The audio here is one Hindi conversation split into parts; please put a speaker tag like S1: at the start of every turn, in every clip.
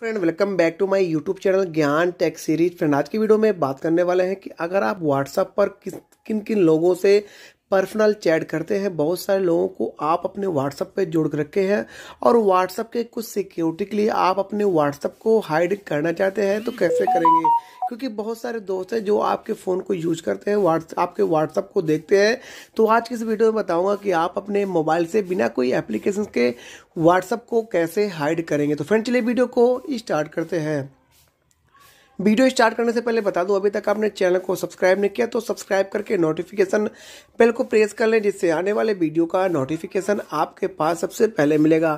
S1: friend welcome back to my YouTube channel Gyan tech series friend आज की वीडियो में बात करने वाले हैं कि अगर आप व्हाट्सएप पर किस किन किन लोगों से पर्सनल चैट करते हैं बहुत सारे लोगों को आप अपने व्हाट्सअप पे जोड़ कर रखे हैं और व्हाट्सअप के कुछ सिक्योरिटी के लिए आप अपने व्हाट्सअप को हाइड करना चाहते हैं तो कैसे करेंगे क्योंकि बहुत सारे दोस्त हैं जो आपके फ़ोन को यूज करते हैं व्हाट्स आपके व्हाट्सअप को देखते हैं तो आज की इस वीडियो में बताऊंगा कि आप अपने मोबाइल से बिना कोई एप्लीकेशन के व्हाट्सअप को कैसे हाइड करेंगे तो फ्रेंड चलिए वीडियो को स्टार्ट करते हैं वीडियो स्टार्ट करने से पहले बता दूं अभी तक आपने चैनल को सब्सक्राइब नहीं किया तो सब्सक्राइब करके नोटिफिकेशन बेल को प्रेस कर लें जिससे आने वाले वीडियो का नोटिफिकेशन आपके पास सबसे पहले मिलेगा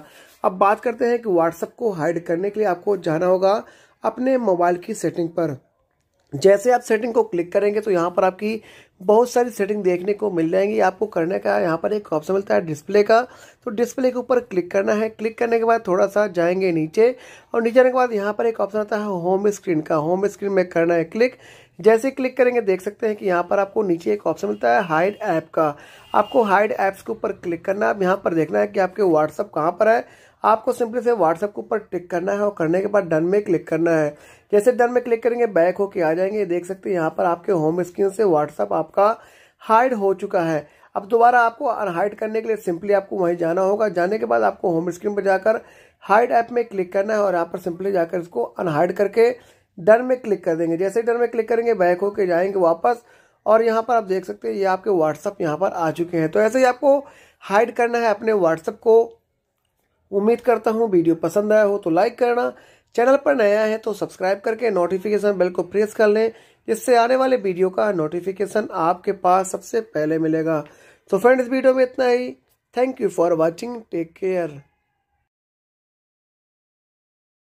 S1: अब बात करते हैं कि व्हाट्सएप को हाइड करने के लिए आपको जाना होगा अपने मोबाइल की सेटिंग पर जैसे आप सेटिंग को क्लिक करेंगे तो यहाँ पर आपकी बहुत सारी सेटिंग देखने को मिल जाएंगी आपको करने का यहाँ पर एक ऑप्शन मिलता है डिस्प्ले का तो डिस्प्ले के ऊपर क्लिक करना है क्लिक करने के बाद थोड़ा सा जाएंगे नीचे और नीचे आने के बाद यहाँ पर एक ऑप्शन आता है होम स्क्रीन का होम स्क्रीन में करना है क्लिक जैसे क्लिक करेंगे देख सकते हैं कि यहाँ पर आपको नीचे एक ऑप्शन मिलता है हाइड ऐप का आपको हाइड ऐप्स के ऊपर क्लिक करना है अब यहाँ पर देखना है कि आपके व्हाट्सअप कहाँ पर है आपको सिंपली से व्हाट्सएप के ऊपर टिक करना है और करने के बाद डन में क्लिक करना है जैसे डन में क्लिक करेंगे बैक होके आ जाएंगे देख सकते हैं यहाँ पर आपके होम स्क्रीन से व्हाट्सअप आपका हाइड हो चुका है अब दोबारा आपको अनहाइड करने के लिए सिंपली आपको वहीं जाना होगा जाने के बाद आपको होम स्क्रीन पर जाकर हाइड ऐप में क्लिक करना है और यहाँ पर सिंपली जाकर इसको अनहाइड करके डन में क्लिक कर देंगे जैसे डन में क्लिक करेंगे बैक होके जाएंगे वापस और यहाँ पर आप देख सकते हैं ये आपके व्हाट्सअप यहाँ पर आ चुके हैं तो ऐसे ही आपको हाइड करना है अपने व्हाट्सअप को उम्मीद करता हूँ वीडियो पसंद आया हो तो लाइक करना चैनल पर नया है तो सब्सक्राइब करके नोटिफिकेशन बेल को प्रेस कर लें जिससे आने वाले वीडियो का नोटिफिकेशन आपके पास सबसे पहले मिलेगा तो फ्रेंड इस वीडियो में इतना ही thank you for watching take care